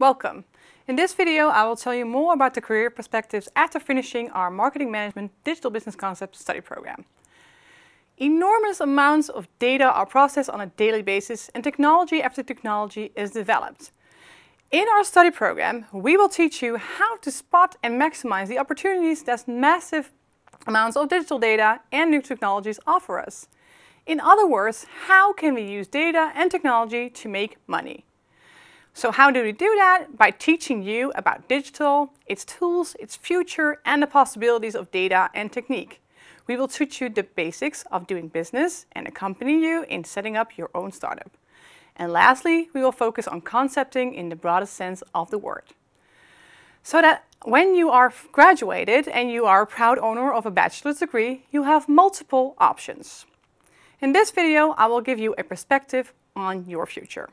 Welcome! In this video I will tell you more about the career perspectives after finishing our Marketing Management Digital Business Concepts study program. Enormous amounts of data are processed on a daily basis and technology after technology is developed. In our study program we will teach you how to spot and maximize the opportunities that massive amounts of digital data and new technologies offer us. In other words, how can we use data and technology to make money? So how do we do that? By teaching you about digital, its tools, its future, and the possibilities of data and technique. We will teach you the basics of doing business and accompany you in setting up your own startup. And lastly, we will focus on concepting in the broadest sense of the word. So that when you are graduated and you are a proud owner of a bachelor's degree, you have multiple options. In this video, I will give you a perspective on your future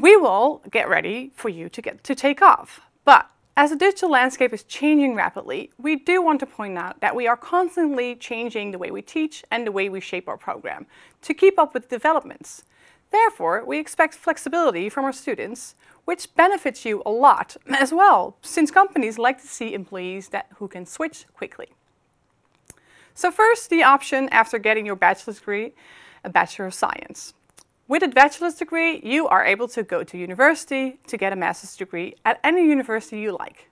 we will get ready for you to get to take off. But as the digital landscape is changing rapidly, we do want to point out that we are constantly changing the way we teach and the way we shape our program to keep up with developments. Therefore, we expect flexibility from our students, which benefits you a lot as well, since companies like to see employees that, who can switch quickly. So first, the option after getting your bachelor's degree, a Bachelor of Science. With a bachelor's degree, you are able to go to university to get a master's degree at any university you like.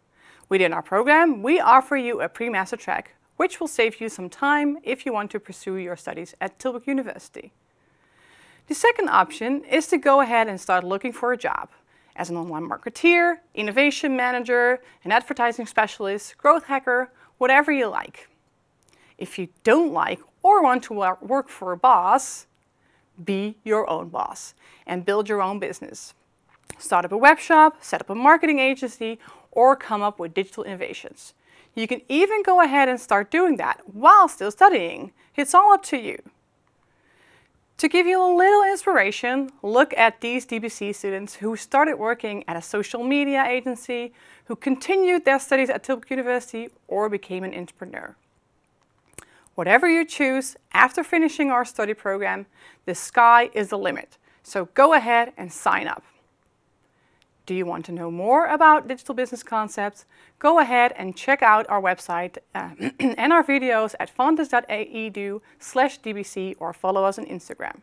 Within our program, we offer you a pre-master track, which will save you some time if you want to pursue your studies at Tilburg University. The second option is to go ahead and start looking for a job as an online marketeer, innovation manager, an advertising specialist, growth hacker, whatever you like. If you don't like or want to work for a boss, be your own boss and build your own business. Start up a web shop, set up a marketing agency, or come up with digital innovations. You can even go ahead and start doing that while still studying. It's all up to you. To give you a little inspiration, look at these DBC students who started working at a social media agency, who continued their studies at Tilburg University, or became an entrepreneur. Whatever you choose, after finishing our study program, the sky is the limit. So go ahead and sign up. Do you want to know more about digital business concepts? Go ahead and check out our website uh, and our videos at fontes.edu slash dbc or follow us on Instagram.